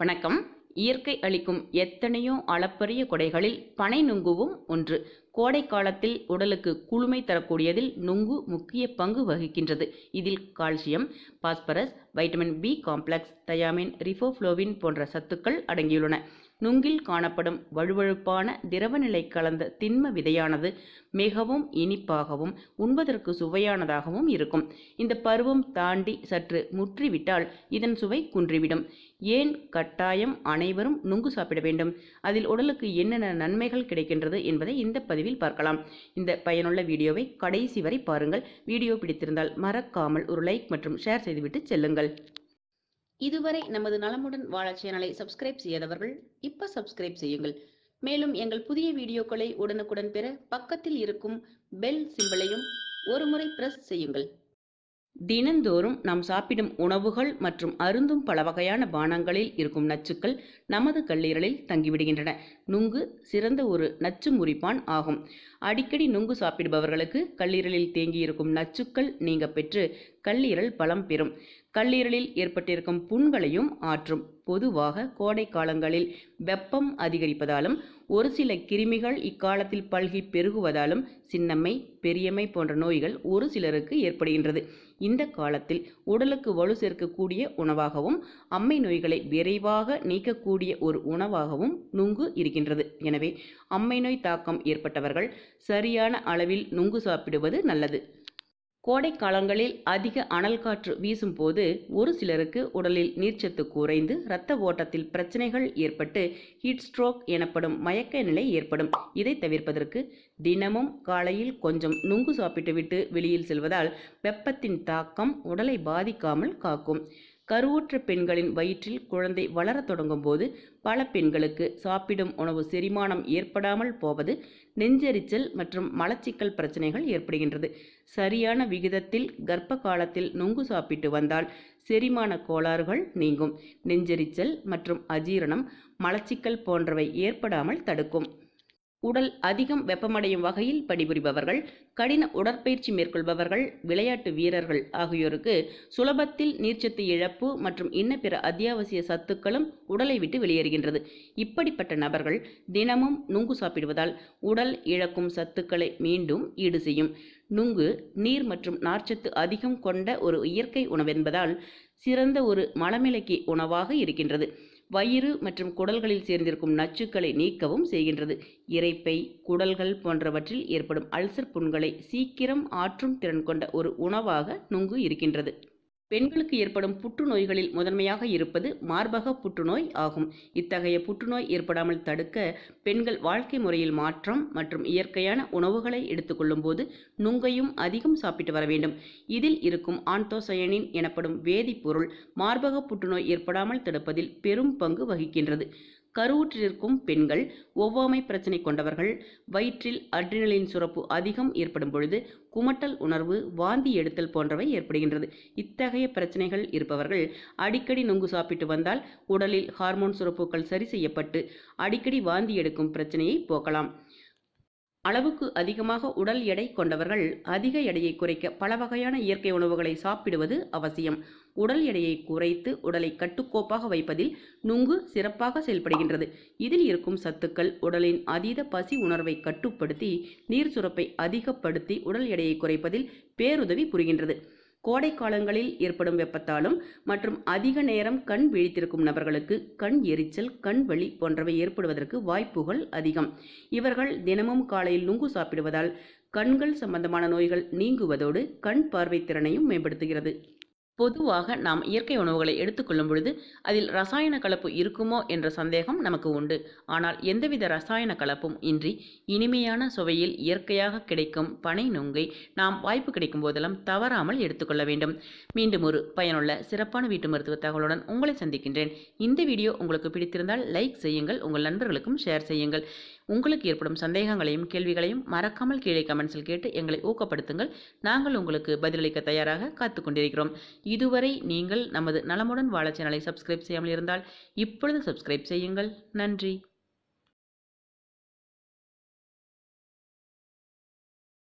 வணக்கம் இயற்கை அளிக்கும் எத்தனையோ அளப்பரிய கொடைகளில் பனை நுங்குவும் ஒன்று கோடை காலத்தில் உடலுக்கு குளுமை தரக்கூடியதில் நுங்கு முக்கிய பங்கு வகிக்கின்றது இதில் calcium phosphorus vitamin B complex thiamine riboflavin போன்ற சத்துக்கள் அடங்கியுள்ளன நுங்கில் காணப்படும் வழுவழுப்பான திரவநிலை கலந்த திண்ம விதையானது மிகவும் இனிப்பாகவும் உண்பதற்கு சுவையானதாகவும் இருக்கும் இந்த பருவம் தாண்டி சற்று முற்றிவிட்டால் இதன் சுவை குன்றிவிடும் ஏன் கட்டாயம் அனைவரும் நுங்கு சாப்பிட வேண்டும் அதில் உடலுக்கு என்னென்ன நன்மைகள் கிடைக்கின்றது என்பதை இந்த பதிவில் விரைவில் பார்க்கலாம் இந்த பயனுள்ள வீடியோவை கடைசி வரை பாருங்கள் வீடியோ பிடித்திருந்தால் மறக்காமல் ஒரு லைக் மற்றும் ஷேர் செய்துவிட்டு செல்லுங்கள் இதுவரை நமது நலமுடன் வாழ சேனலை சப்ஸ்கிரைப் செய்யாதவர்கள் இப்ப சப்ஸ்கிரைப் செய்யுங்கள் மேலும் எங்கள் புதிய வீடியோக்களை உடனுக்குடன் பெற பக்கத்தில் இருக்கும் பெல் சிம்பிளையும் ஒருமுறை பிரஸ் செய்யுங்கள் தினந்தோறும் நாம் சாப்பிடும் உணவுகள் மற்றும் அருந்தும் பல வகையான பானங்களில் இருக்கும் நச்சுக்கள் நமது கல்லீரலில் தங்கிவிடுகின்றன நுங்கு சிறந்த ஒரு நச்சு முறிப்பான் ஆகும் அடிக்கடி நுங்கு சாப்பிடுபவர்களுக்கு கல்லீரலில் தேங்கியிருக்கும் நச்சுக்கள் நீங்க பெற்று கல்லீரல் பலம் பெறும் கல்லீரலில் ஏற்பட்டிருக்கும் புண்களையும் ஆற்றும் பொதுவாக கோடை காலங்களில் வெப்பம் அதிகரிப்பதாலும் ஒரு சில கிருமிகள் இக்காலத்தில் பல்கி பெருகுவதாலும் சின்னம்மை பெரியம்மை போன்ற நோய்கள் ஒரு சிலருக்கு ஏற்படுகின்றது இந்த காலத்தில் உடலுக்கு வலு சேர்க்கக்கூடிய உணவாகவும் அம்மை நோய்களை விரைவாக நீக்கக்கூடிய ஒரு உணவாகவும் நுங்கு இருக்கின்றது எனவே அம்மை நோய் தாக்கம் ஏற்பட்டவர்கள் சரியான அளவில் நுங்கு சாப்பிடுவது நல்லது கோடை காலங்களில் அதிக அனல் காற்று வீசும்போது ஒரு சிலருக்கு உடலில் நீர்ச்சத்து குறைந்து இரத்த ஓட்டத்தில் பிரச்சனைகள் ஏற்பட்டு ஹீட் ஸ்ட்ரோக் எனப்படும் மயக்க நிலை ஏற்படும் இதை தவிர்ப்பதற்கு தினமும் காலையில் கொஞ்சம் நுங்கு சாப்பிட்டுவிட்டு வெளியில் செல்வதால் வெப்பத்தின் தாக்கம் உடலை பாதிக்காமல் காக்கும் கருவுற்ற பெண்களின் வயிற்றில் குழந்தை வளரத் தொடங்கும் போது பல பெண்களுக்கு சாப்பிடும் உணவு செரிமானம் ஏற்படாமல் போவது நெஞ்செரிச்சல் மற்றும் மலச்சிக்கல் பிரச்சனைகள் ஏற்படுகின்றது சரியான விகிதத்தில் கர்ப்ப காலத்தில் நுங்கு சாப்பிட்டு வந்தால் செரிமான கோளாறுகள் நீங்கும் நெஞ்செரிச்சல் மற்றும் அஜீரணம் மலச்சிக்கல் போன்றவை ஏற்படாமல் தடுக்கும் உடல் அதிகம் வெப்பமடையும் வகையில் பணிபுரிபவர்கள் கடின உடற்பயிற்சி மேற்கொள்பவர்கள் விளையாட்டு வீரர்கள் ஆகியோருக்கு சுலபத்தில் நீர்ச்சத்து இழப்பு மற்றும் இன்ன பிற அத்தியாவசிய சத்துக்களும் உடலை விட்டு வெளியேறுகின்றது இப்படிப்பட்ட நபர்கள் தினமும் நுங்கு சாப்பிடுவதால் உடல் இழக்கும் சத்துக்களை மீண்டும் ஈடு செய்யும் நுங்கு நீர் மற்றும் நார்ச்சத்து அதிகம் கொண்ட ஒரு இயற்கை உணவென்பதால் சிறந்த ஒரு மலமிளக்கி உணவாக இருக்கின்றது வயிறு மற்றும் குடல்களில் சேர்ந்திருக்கும் நச்சுக்களை நீக்கவும் செய்கின்றது இறைப்பை குடல்கள் போன்றவற்றில் ஏற்படும் அல்சர் புண்களை சீக்கிரம் ஆற்றும் திறன் கொண்ட ஒரு உணவாக நுங்கு இருக்கின்றது பெண்களுக்கு ஏற்படும் புற்றுநோய்களில் முதன்மையாக இருப்பது மார்பக புற்றுநோய் ஆகும் இத்தகைய புற்றுநோய் ஏற்படாமல் தடுக்க பெண்கள் வாழ்க்கை முறையில் மாற்றம் மற்றும் இயற்கையான உணவுகளை எடுத்துக்கொள்ளும் போது நுங்கையும் அதிகம் சாப்பிட்டு வர வேண்டும் இதில் இருக்கும் ஆந்தோசயனின் எனப்படும் வேதிப்பொருள் மார்பக புற்றுநோய் ஏற்படாமல் தடுப்பதில் பெரும் பங்கு வகிக்கின்றது கருவுற்றிருக்கும் பெண்கள் ஒவ்வாமை பிரச்சனை கொண்டவர்கள் வயிற்றில் அட்ரினலின் சுரப்பு அதிகம் ஏற்படும் பொழுது குமட்டல் உணர்வு வாந்தி எடுத்தல் போன்றவை ஏற்படுகின்றது இத்தகைய பிரச்சனைகள் இருப்பவர்கள் அடிக்கடி நொங்கு சாப்பிட்டு வந்தால் உடலில் ஹார்மோன் சுரப்புகள் சரி செய்யப்பட்டு அடிக்கடி வாந்தி எடுக்கும் பிரச்சனையை போக்கலாம் அளவுக்கு அதிகமாக உடல் எடை கொண்டவர்கள் அதிக எடையை குறைக்க பல வகையான இயற்கை உணவுகளை சாப்பிடுவது அவசியம் உடல் எடையை குறைத்து உடலை கட்டுக்கோப்பாக வைப்பதில் நுங்கு சிறப்பாக செயல்படுகின்றது இதில் இருக்கும் சத்துக்கள் உடலின் அதீத பசி உணர்வை கட்டுப்படுத்தி நீர் சுரப்பை அதிகப்படுத்தி உடல் எடையை குறைப்பதில் பேருதவி புரிகின்றது கோடை காலங்களில் ஏற்படும் வெப்பத்தாலும் மற்றும் அதிக நேரம் கண் விழித்திருக்கும் நபர்களுக்கு கண் எரிச்சல் கண் வலி போன்றவை ஏற்படுவதற்கு வாய்ப்புகள் அதிகம் இவர்கள் தினமும் காலையில் நுங்கு சாப்பிடுவதால் கண்கள் சம்பந்தமான நோய்கள் நீங்குவதோடு கண் பார்வை திறனையும் மேம்படுத்துகிறது பொதுவாக நாம் இயற்கை உணவுகளை எடுத்துக்கொள்ளும் பொழுது அதில் ரசாயன கலப்பு இருக்குமோ என்ற சந்தேகம் நமக்கு உண்டு ஆனால் எந்தவித ரசாயன கலப்பும் இன்றி இனிமையான சுவையில் இயற்கையாக கிடைக்கும் பனை நுங்கை நாம் வாய்ப்பு கிடைக்கும் போதெல்லாம் தவறாமல் எடுத்துக்கொள்ள வேண்டும் மீண்டும் ஒரு பயனுள்ள சிறப்பான வீட்டு மருத்துவ தகவலுடன் உங்களை சந்திக்கின்றேன் இந்த வீடியோ உங்களுக்கு பிடித்திருந்தால் லைக் செய்யுங்கள் உங்கள் நண்பர்களுக்கும் ஷேர் செய்யுங்கள் உங்களுக்கு ஏற்படும் சந்தேகங்களையும் கேள்விகளையும் மறக்காமல் கீழே கமெண்ட்ஸில் கேட்டு எங்களை ஊக்கப்படுத்துங்கள் நாங்கள் உங்களுக்கு பதிலளிக்க தயாராக காத்து கொண்டிருக்கிறோம் இதுவரை நீங்கள் நமது நலமுடன் வாழ சேனலை சப்ஸ்கிரைப் செய்யாமல் இருந்தால் இப்பொழுது சப்ஸ்கிரைப் செய்யுங்கள் நன்றி